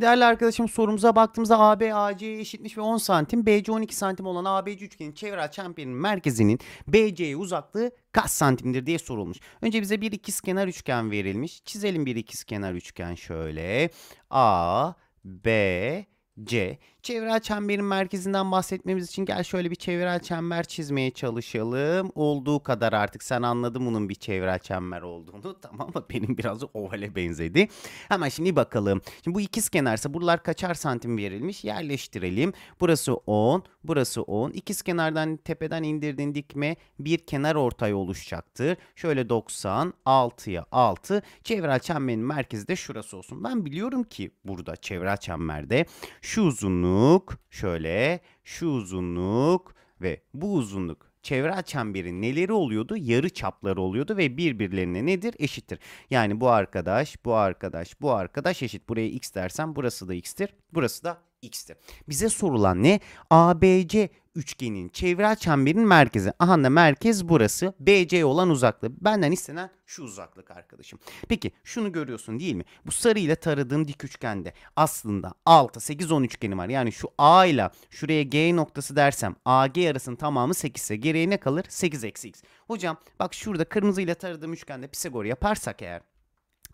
Değerli arkadaşım sorumuza baktığımızda AB AC'ye eşitmiş ve 10 santim BC 12 santim olan ABC üçgenin çevre açan merkezinin BC'ye uzaklığı kaç santimdir diye sorulmuş. Önce bize bir ikizkenar üçgen verilmiş. Çizelim bir ikizkenar üçgen şöyle. A, B, C. Çevre çemberin merkezinden bahsetmemiz için gel şöyle bir çevre çember çizmeye çalışalım. Olduğu kadar artık sen anladın bunun bir çevre çember olduğunu. Tamam mı? Benim biraz ovale benzedi. Hemen şimdi bakalım. Şimdi bu ikiz kenarsa buralar kaçar santim verilmiş? Yerleştirelim. Burası 10, burası 10. İkiz kenardan tepeden indirdiğin dikme bir kenar ortay oluşacaktır. Şöyle 90, 6'ya 6. Çevre çemberin merkezi de şurası olsun. Ben biliyorum ki burada çevre çemberde şu uzunluğu uzunluk şöyle, şu uzunluk ve bu uzunluk çevre çemberin neleri oluyordu? Yarı çapları oluyordu ve birbirlerine nedir? Eşittir. Yani bu arkadaş, bu arkadaş, bu arkadaş eşit. Buraya x dersen burası da x'tir. Burası da x'ti. Bize sorulan ne? ABC üçgenin çevre çemberin merkezi. Aha da merkez burası. BC olan uzaklık. Benden istenen şu uzaklık arkadaşım. Peki şunu görüyorsun değil mi? Bu sarıyla taradığım dik üçgende aslında 6, 8, 10 üçgeni var. Yani şu A ile şuraya G noktası dersem AG arasının tamamı 8 ise geriye ne kalır? 8 eksi x. Hocam bak şurada kırmızıyla taradığım üçgende Pisagor yaparsak eğer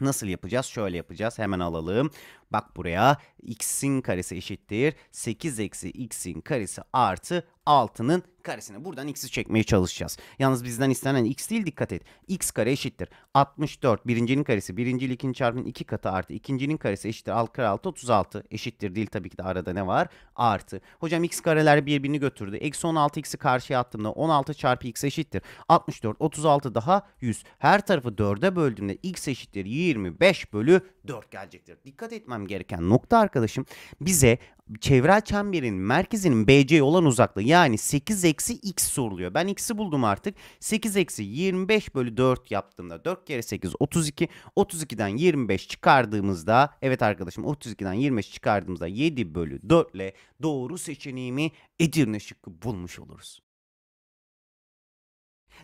Nasıl yapacağız? Şöyle yapacağız. Hemen alalım. Bak buraya x'in karesi eşittir. 8 eksi x'in karesi artı 6'nın karesine. Buradan x'i çekmeye çalışacağız. Yalnız bizden istenen x değil dikkat et. x kare eşittir. 64 birincinin karesi birinci ile ikinci çarpımın iki katı artı ikincinin karesi eşittir. 6 kare 6 36 eşittir değil tabii ki de arada ne var? Artı. Hocam x kareler birbirini götürdü. Eksi 16 x'i karşıya attığımda 16 çarpı x eşittir. 64 36 daha 100. Her tarafı 4'e böldüğümde x eşittir 25 bölü 4 gelecektir. Dikkat etmem etmem gereken nokta arkadaşım bize çevrel çemberin merkezinin BC olan uzaklığı yani 8 eksi x soruluyor. Ben x'i buldum artık. 8 eksi 25 bölü 4 yaptığımda 4 kere 8 32. 32'den 25 çıkardığımızda evet arkadaşım 32'den 25 çıkardığımızda 7 bölü 4 ile doğru seçeneğimi Edirne şıkkı bulmuş oluruz.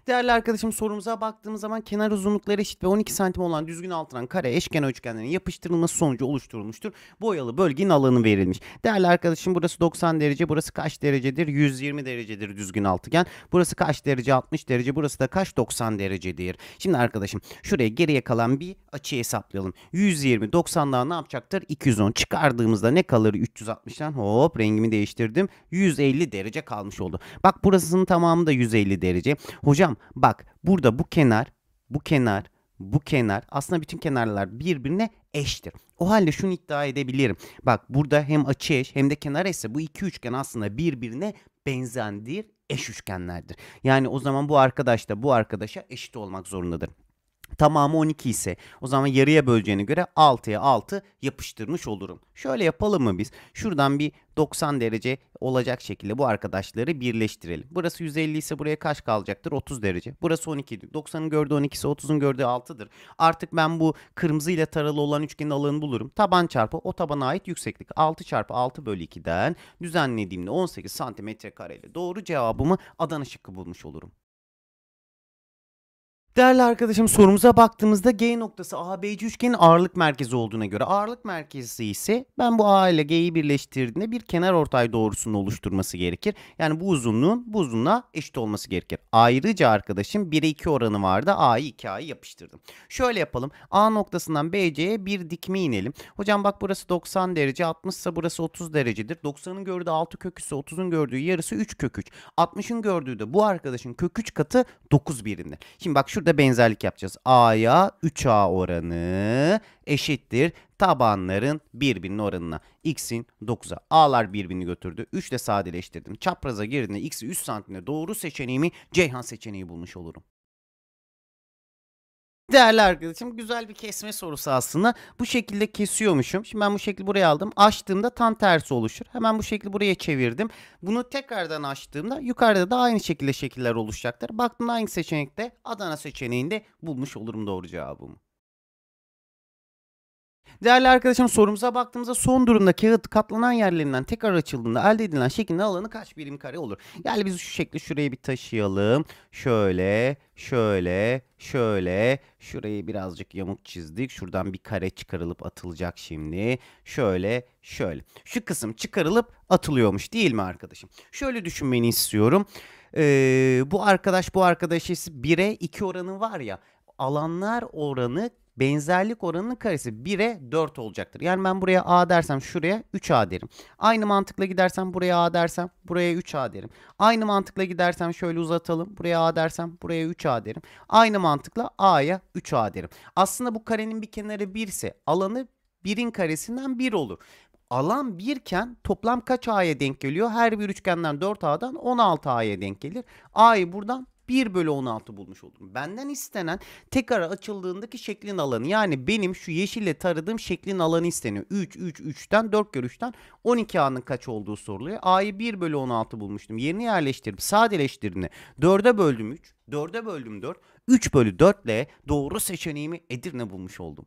Değerli arkadaşım sorumuza baktığımız zaman kenar uzunlukları eşit ve 12 santim olan düzgün altıran kare eşkenar üçgenlerin yapıştırılması sonucu oluşturulmuştur. Boyalı bölgenin alanı verilmiş. Değerli arkadaşım burası 90 derece, burası kaç derecedir? 120 derecedir düzgün altıgen. Burası kaç derece? 60 derece. Burası da kaç? 90 derecedir. Şimdi arkadaşım şuraya geriye kalan bir açıyı hesaplayalım. 120 90'dan ne yapacaktır? 210 çıkardığımızda ne kalır? 360'dan hop rengimi değiştirdim. 150 derece kalmış oldu. Bak burasının tamamı da 150 derece. Hocam Hocam bak burada bu kenar, bu kenar, bu kenar aslında bütün kenarlar birbirine eştir. O halde şunu iddia edebilirim. Bak burada hem açı eş hem de kenar eşse bu iki üçgen aslında birbirine benzendir, eş üçgenlerdir. Yani o zaman bu arkadaş da bu arkadaşa eşit olmak zorundadır tamamı 12 ise o zaman yarıya böleceğine göre 6'ya 6 yapıştırmış olurum. Şöyle yapalım mı biz? Şuradan bir 90 derece olacak şekilde bu arkadaşları birleştirelim. Burası 150 ise buraya kaç kalacaktır? 30 derece. Burası 12. 90'ın gördüğü 12 ise 30'un gördüğü 6'dır. Artık ben bu kırmızı ile taralı olan üçgenin alanını bulurum. Taban çarpı o tabana ait yükseklik. 6 çarpı 6 bölü 2'den düzenlediğimde 18 santimetre kareyle doğru cevabımı Adana şıkkı bulmuş olurum. Değerli arkadaşım sorumuza baktığımızda G noktası ABC üçgenin ağırlık merkezi olduğuna göre ağırlık merkezi ise ben bu A ile G'yi birleştirdiğinde bir kenar ortay doğrusunu oluşturması gerekir. Yani bu uzunluğun bu uzunluğa eşit olması gerekir. Ayrıca arkadaşım 1'e 2 oranı vardı. A'yı 2 A'yı yapıştırdım. Şöyle yapalım. A noktasından BC'ye bir dikme inelim. Hocam bak burası 90 derece 60 ise burası 30 derecedir. 90'ın gördüğü 6 kök ise 30'un gördüğü yarısı 3 kök 3. 60'ın gördüğü de bu arkadaşın kök 3 katı 9 birinde. Şimdi bak şurada de benzerlik yapacağız. A'ya 3A oranı eşittir tabanların birbirinin oranına. X'in 9'a. A'lar birbirini götürdü. 3 ile sadeleştirdim. Çapraza girdiğinde X'i 3 santimde doğru seçeneğimi Ceyhan seçeneği bulmuş olurum. Değerli arkadaşım güzel bir kesme sorusu aslında. Bu şekilde kesiyormuşum. Şimdi ben bu şekli buraya aldım. Açtığımda tam tersi oluşur. Hemen bu şekli buraya çevirdim. Bunu tekrardan açtığımda yukarıda da aynı şekilde şekiller oluşacaktır. Baktım aynı seçenekte Adana seçeneğinde bulmuş olurum doğru cevabımı. Değerli arkadaşlarım sorumuza baktığımızda son durumda kağıt katlanan yerlerinden tekrar açıldığında elde edilen şeklin alanı kaç birim kare olur? Yani biz şu şekli şuraya bir taşıyalım. Şöyle, şöyle, şöyle. Şurayı birazcık yamuk çizdik. Şuradan bir kare çıkarılıp atılacak şimdi. Şöyle, şöyle. Şu kısım çıkarılıp atılıyormuş değil mi arkadaşım? Şöyle düşünmeni istiyorum. Ee, bu arkadaş bu arkadaş 1'e 2 oranı var ya alanlar oranı benzerlik oranının karesi 1'e 4 olacaktır. Yani ben buraya A dersem şuraya 3A derim. Aynı mantıkla gidersem buraya A dersem buraya 3A derim. Aynı mantıkla gidersem şöyle uzatalım. Buraya A dersem buraya 3A derim. Aynı mantıkla A'ya 3A derim. Aslında bu karenin bir kenarı 1 ise alanı 1'in karesinden 1 olur alan 1 birken toplam kaç A'ya denk geliyor? Her bir üçgenden 4 A'dan 16 A'ya denk gelir. A'yı buradan 1 bölü 16 bulmuş oldum. Benden istenen tekrar açıldığındaki şeklin alanı yani benim şu yeşille taradığım şeklin alanı isteniyor. 3, 3, 3'ten 4 kere 3'ten 12 A'nın kaç olduğu soruluyor. A'yı 1 bölü 16 bulmuştum. Yerini yerleştirip sadeleştirdiğinde 4'e böldüm 3, 4'e böldüm 4, 3 bölü 4 ile doğru seçeneğimi Edirne bulmuş oldum.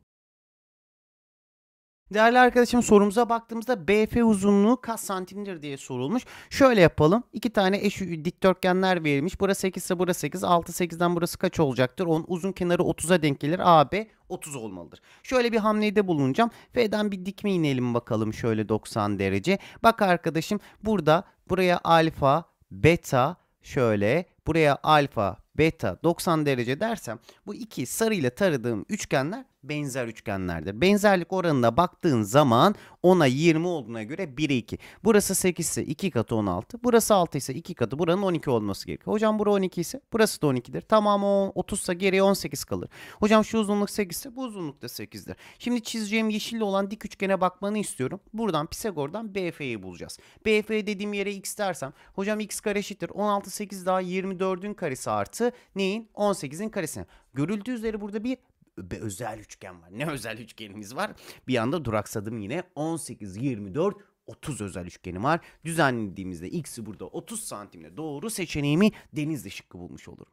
Değerli arkadaşım sorumuza baktığımızda BF uzunluğu kaç santimdir diye sorulmuş. Şöyle yapalım. İki tane eş dikdörtgenler verilmiş. Burası 8 ise burası 8. 6 8'den burası kaç olacaktır? Onun uzun kenarı 30'a denk gelir. AB 30 olmalıdır. Şöyle bir hamlede bulunacağım. F'den bir dikme inelim bakalım şöyle 90 derece. Bak arkadaşım burada buraya alfa, beta şöyle buraya alfa, beta 90 derece dersem bu iki sarıyla taradığım üçgenler benzer üçgenlerde. Benzerlik oranına baktığın zaman ona 20 olduğuna göre 1'e 2. Burası 8 ise 2 katı 16. Burası 6 ise 2 katı buranın 12 olması gerekiyor. Hocam bura 12 ise burası da 12'dir. Tamamı 30 ise geriye 18 kalır. Hocam şu uzunluk 8 ise bu uzunluk da 8'dir. Şimdi çizeceğim yeşilli olan dik üçgene bakmanı istiyorum. Buradan Pisagor'dan BF'yi bulacağız. BF dediğim yere x dersem hocam x kare eşittir. 16 8 daha 24'ün karesi artı neyin? 18'in karesi Görüldüğü üzere burada bir be özel üçgen var. Ne özel üçgenimiz var? Bir anda duraksadım yine 18, 24, 30 özel üçgeni var. Düzenlediğimizde x'i burada 30 santimle doğru seçeneğimi deniz şıkkı bulmuş olurum.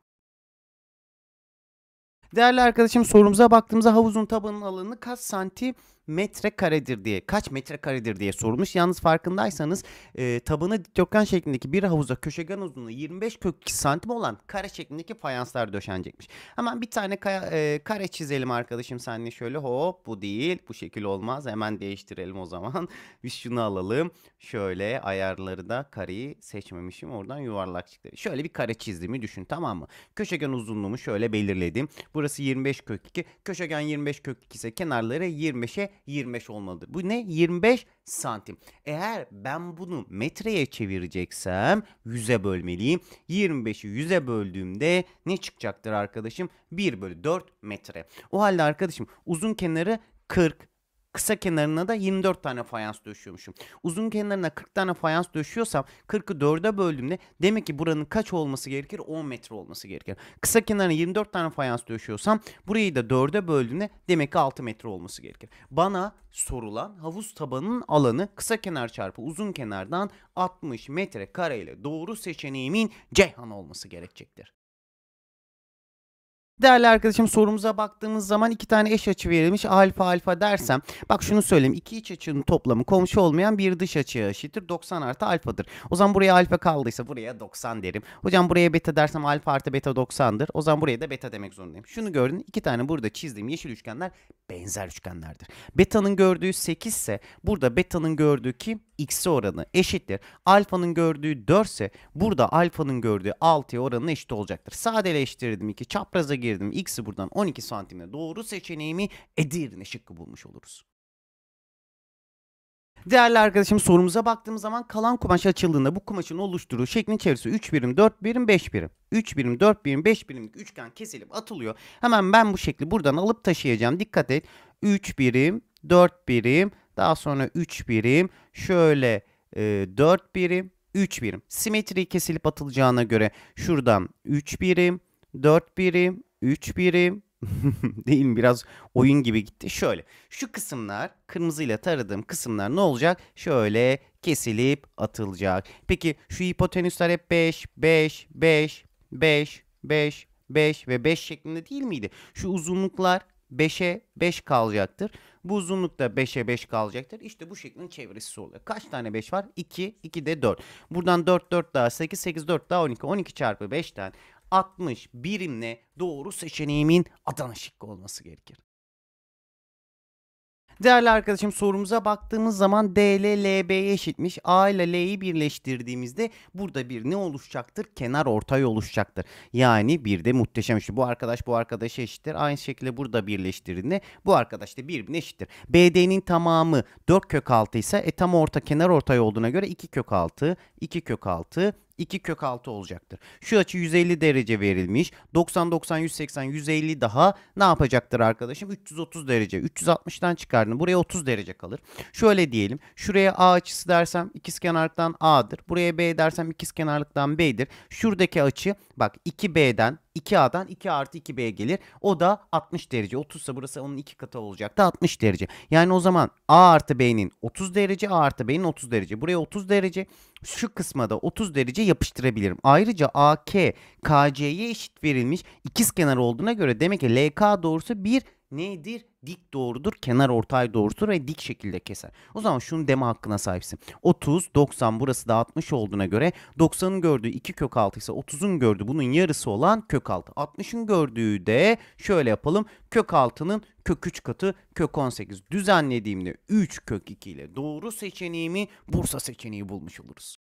Değerli arkadaşım sorumuza baktığımızda havuzun tabanının alanı kaç santim? metrekaredir diye kaç metrekaredir diye sorulmuş. Yalnız farkındaysanız e, tabanı dikdörtgen şeklindeki bir havuza köşegen uzunluğu 25 kök 2 santim olan kare şeklindeki fayanslar döşenecekmiş. Hemen bir tane kaya, e, kare çizelim arkadaşım seninle şöyle hop bu değil bu şekil olmaz hemen değiştirelim o zaman. Biz şunu alalım şöyle ayarları da kareyi seçmemişim oradan yuvarlak çıktı. Şöyle bir kare çizdiğimi düşün tamam mı? Köşegen uzunluğumu şöyle belirledim. Burası 25 kök 2 köşegen 25 kök 2 ise kenarları 25'e 25 olmalıdır. Bu ne? 25 santim. Eğer ben bunu metreye çevireceksem 100'e bölmeliyim. 25'i 100'e böldüğümde ne çıkacaktır arkadaşım? 1 bölü 4 metre. O halde arkadaşım uzun kenarı 40, Kısa kenarına da 24 tane fayans döşüyormuşum. Uzun kenarına 40 tane fayans döşüyorsam 40'ı 4'e böldüğümde demek ki buranın kaç olması gerekir? 10 metre olması gerekir. Kısa kenarına 24 tane fayans döşüyorsam burayı da 4'e böldüğümde demek ki 6 metre olması gerekir. Bana sorulan havuz tabanının alanı kısa kenar çarpı uzun kenardan 60 metre kare ile doğru seçeneğimin Ceyhan olması gerekecektir. Değerli arkadaşım sorumuza baktığımız zaman iki tane eş açı verilmiş alfa alfa dersem bak şunu söyleyeyim iki iç açının toplamı komşu olmayan bir dış açıya eşittir 90 artı alfadır. O zaman buraya alfa kaldıysa buraya 90 derim. Hocam buraya beta dersem alfa artı beta 90'dır. O zaman buraya da beta demek zorundayım. Şunu gördün iki tane burada çizdiğim yeşil üçgenler benzer üçgenlerdir. Beta'nın gördüğü 8 ise burada beta'nın gördüğü kim? x'e oranı eşittir. Alfanın gördüğü 4 ise burada alfanın gördüğü 6'ya oranına eşit olacaktır. Sadeleştirdim 2 çapraza girdim. X'i buradan 12 santimle doğru seçeneğimi Edirne şıkkı bulmuş oluruz. Değerli arkadaşım sorumuza baktığımız zaman kalan kumaş açıldığında bu kumaşın oluşturduğu şeklin çevresi 3 birim, 4 birim, 5 birim. 3 birim, 4 birim, 5 birimlik üçgen kesilip atılıyor. Hemen ben bu şekli buradan alıp taşıyacağım. Dikkat et. 3 birim, 4 birim, daha sonra 3 birim. Şöyle e, 4 birim. 3 birim. Simetri kesilip atılacağına göre şuradan 3 birim. 4 birim. 3 birim. Değil mi? Biraz oyun gibi gitti. Şöyle. Şu kısımlar kırmızıyla taradığım kısımlar ne olacak? Şöyle kesilip atılacak. Peki şu hipotenüsler hep 5, 5, 5, 5, 5, 5 ve 5 şeklinde değil miydi? Şu uzunluklar 5'e 5 beş kalacaktır. Bu uzunluk da 5'e 5 kalacaktır. İşte bu şeklin çevresi oluyor. Kaç tane 5 var? 2. 2 de 4. Buradan 4 4 daha 8. 8 4 daha 12. 12 çarpı 5'ten 60 birimle doğru seçeneğimin Adana şıkkı olması gerekir. Değerli arkadaşım sorumuza baktığımız zaman D ile LB'ye eşitmiş. A ile L'yi birleştirdiğimizde burada bir ne oluşacaktır? Kenar ortay oluşacaktır. Yani bir de muhteşem işte bu arkadaş bu arkadaş eşittir. Aynı şekilde burada birleştirdiğinde bu arkadaş da birbirine eşittir. BD'nin tamamı 4 kök 6 ise e tam orta kenar ortay olduğuna göre 2 kök 6, 2 kök 6, 2 kök 6 olacaktır. Şu açı 150 derece verilmiş. 90, 90, 180, 150 daha ne yapacaktır arkadaşım? 330 derece. 360'tan çıkardın. Buraya 30 derece kalır. Şöyle diyelim. Şuraya A açısı dersem ikizkenarlıktan A'dır. Buraya B dersem ikizkenarlıktan B'dir. Şuradaki açı bak 2B'den 2A'dan 2 artı 2B gelir. O da 60 derece. 30 ise burası onun 2 katı olacak da 60 derece. Yani o zaman A artı B'nin 30 derece A artı B'nin 30 derece. Buraya 30 derece şu kısma da 30 derece yapıştırabilirim. Ayrıca AK KC'ye eşit verilmiş ikiz kenar olduğuna göre demek ki LK doğrusu bir nedir? Dik doğrudur, kenar ortay doğrudur ve dik şekilde keser. O zaman şunun deme hakkına sahipsin. 30, 90 burası da 60 olduğuna göre 90'ın gördüğü 2 kök 6 ise 30'un gördüğü bunun yarısı olan kök 6. 60'ın gördüğü de şöyle yapalım. Kök 6'nın kök 3 katı kök 18. Düzenlediğimde 3 kök 2 ile doğru seçeneğimi Bursa seçeneği bulmuş oluruz.